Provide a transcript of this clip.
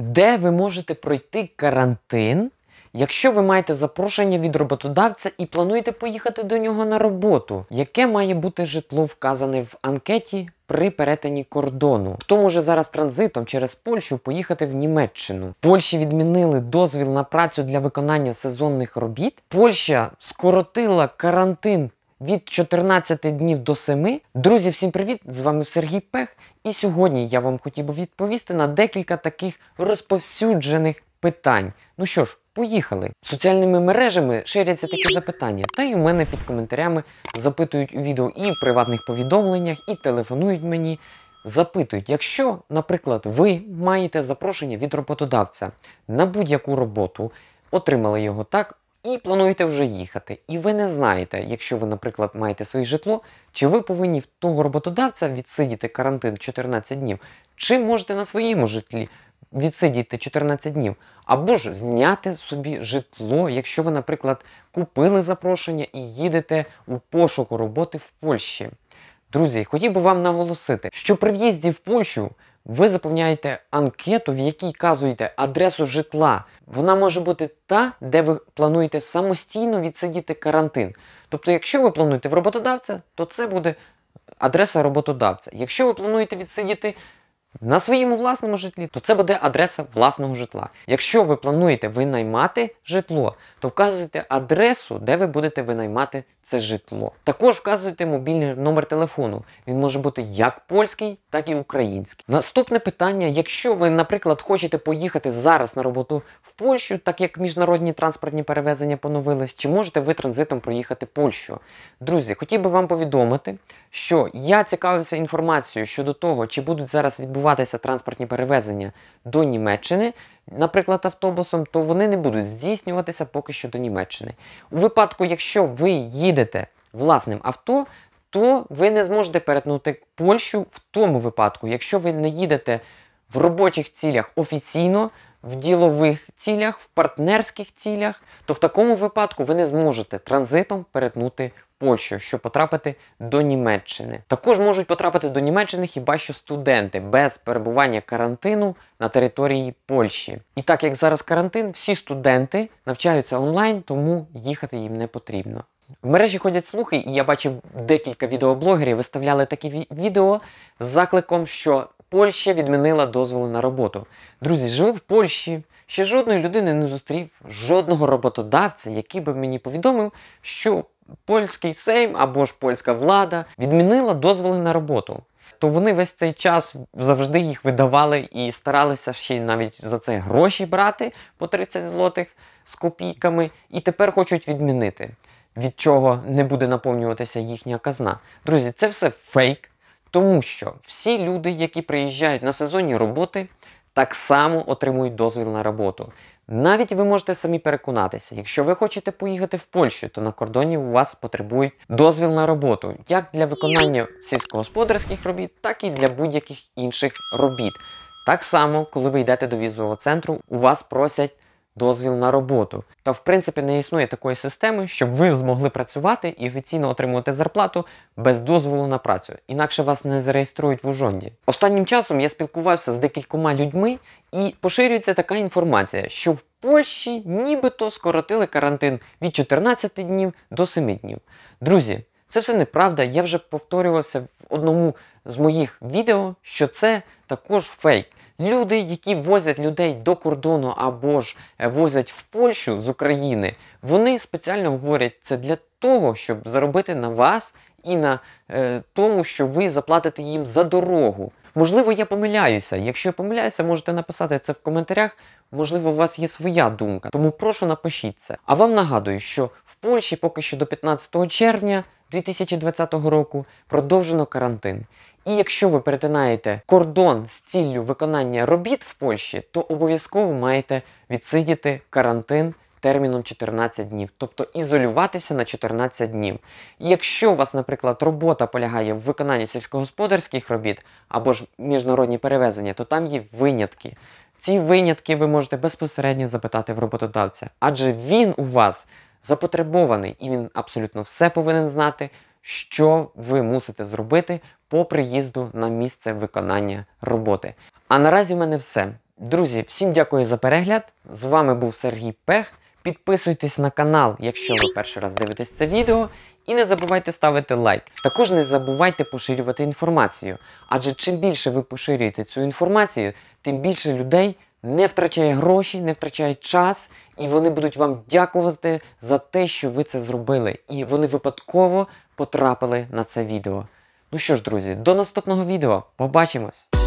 де ви можете пройти карантин, якщо ви маєте запрошення від роботодавця і плануєте поїхати до нього на роботу, яке має бути житло вказане в анкеті при перетині кордону? Хто може зараз транзитом через Польщу поїхати в Німеччину? Польщі відмінили дозвіл на працю для виконання сезонних робіт. Польща скоротила карантин від 14 днів до 7. Друзі, всім привіт! З вами Сергій Пех. І сьогодні я вам хотів би відповісти на декілька таких розповсюджених питань. Ну що ж, поїхали. Соціальними мережами ширяться такі запитання, та й у мене під коментарями запитують у відео і в приватних повідомленнях, і телефонують мені. Запитують, якщо, наприклад, ви маєте запрошення від роботодавця на будь-яку роботу, отримали його так, і плануєте вже їхати. І ви не знаєте, якщо ви, наприклад, маєте своє житло, чи ви повинні в того роботодавця відсидіти карантин 14 днів, чи можете на своєму житлі відсидіти 14 днів, або ж зняти собі житло, якщо ви, наприклад, купили запрошення і їдете у пошуку роботи в Польщі. Друзі, хотів би вам наголосити, що при в'їзді в Польщу ви заповняєте анкету, в якій вказуєте адресу житла. Вона може бути та, де ви плануєте самостійно відсидіти карантин. Тобто, якщо ви плануєте в роботодавця, то це буде адреса роботодавця. Якщо ви плануєте відсидіти на своєму власному житлі, то це буде адреса власного житла. Якщо ви плануєте винаймати житло, то вказуйте адресу, де ви будете винаймати це житло. Також вказуйте мобільний номер телефону. Він може бути як польський, так і український. Наступне питання: якщо ви, наприклад, хочете поїхати зараз на роботу в Польщу, так як міжнародні транспортні перевезення поновились, чи можете ви транзитом проїхати Польщу? Друзі, хотів би вам повідомити, що я цікавився інформацією щодо того, чи будуть зараз відбуватися відбуватися транспортні перевезення до Німеччини, наприклад, автобусом, то вони не будуть здійснюватися поки що до Німеччини. У випадку, якщо ви їдете власним авто, то ви не зможете перетнути Польщу в тому випадку, якщо ви не їдете в робочих цілях офіційно. В ділових цілях, в партнерських цілях, то в такому випадку ви не зможете транзитом перетнути Польщу, щоб потрапити до Німеччини. Також можуть потрапити до Німеччини хіба що студенти без перебування карантину на території Польщі. І так як зараз карантин, всі студенти навчаються онлайн, тому їхати їм не потрібно. В мережі ходять слухи, і я бачив декілька відеоблогерів виставляли такі відео з закликом, що Польща відмінила дозволи на роботу. Друзі, живу в Польщі. Ще жодної людини не зустрів, жодного роботодавця, який би мені повідомив, що польський сейм або ж польська влада відмінила дозволи на роботу. То вони весь цей час завжди їх видавали і старалися ще навіть за це гроші брати по 30 злотих з копійками, і тепер хочуть відмінити, від чого не буде наповнюватися їхня казна. Друзі, це все фейк, тому що всі люди, які приїжджають на сезонні роботи, так само отримують дозвіл на роботу. Навіть ви можете самі переконатися, якщо ви хочете поїхати в Польщу, то на кордоні у вас потребують дозвіл на роботу, як для виконання сільськогосподарських робіт, так і для будь-яких інших робіт. Так само, коли ви йдете до візового центру, у вас просять дозвіл на роботу. Та в принципі не існує такої системи, щоб ви змогли працювати і офіційно отримувати зарплату без дозволу на працю, інакше вас не зареєструють в Ужонді. Останнім часом я спілкувався з декількома людьми і поширюється така інформація, що в Польщі нібито скоротили карантин від 14 днів до 7 днів. Друзі, це все неправда. Я вже повторювався в одному з моїх відео, що це також фейк. Люди, які возять людей до кордону або ж е, возять в Польщу з України, вони спеціально говорять це для того, щоб заробити на вас і на е, тому, що ви заплатите їм за дорогу. Можливо, я помиляюся. Якщо я помиляюся, можете написати це в коментарях. Можливо, у вас є своя думка, тому прошу напишіть це. А вам нагадую, що в Польщі поки що до 15 червня. 2020 року продовжено карантин. І якщо ви перетинаєте кордон з ціллю виконання робіт в Польщі, то обов'язково маєте відсидіти карантин терміном 14 днів, тобто ізолюватися на 14 днів. І якщо у вас, наприклад, робота полягає в виконанні сільськогосподарських робіт або ж міжнародні перевезення, то там є винятки. Ці винятки ви можете безпосередньо запитати в роботодавця, адже він у вас запотребований, і він абсолютно все повинен знати, що ви мусите зробити по приїзду на місце виконання роботи. А наразі в мене все. Друзі, всім дякую за перегляд. З вами був Сергій Пех. Підписуйтесь на канал, якщо ви перший раз дивитесь це відео, і не забувайте ставити лайк. Також не забувайте поширювати інформацію, адже чим більше ви поширюєте цю інформацію, тим більше людей не втрачай гроші, не втрачай час, і вони будуть вам дякувати за те, що ви це зробили. І вони випадково потрапили на це відео. Ну що ж, друзі, до наступного відео. Побачимось!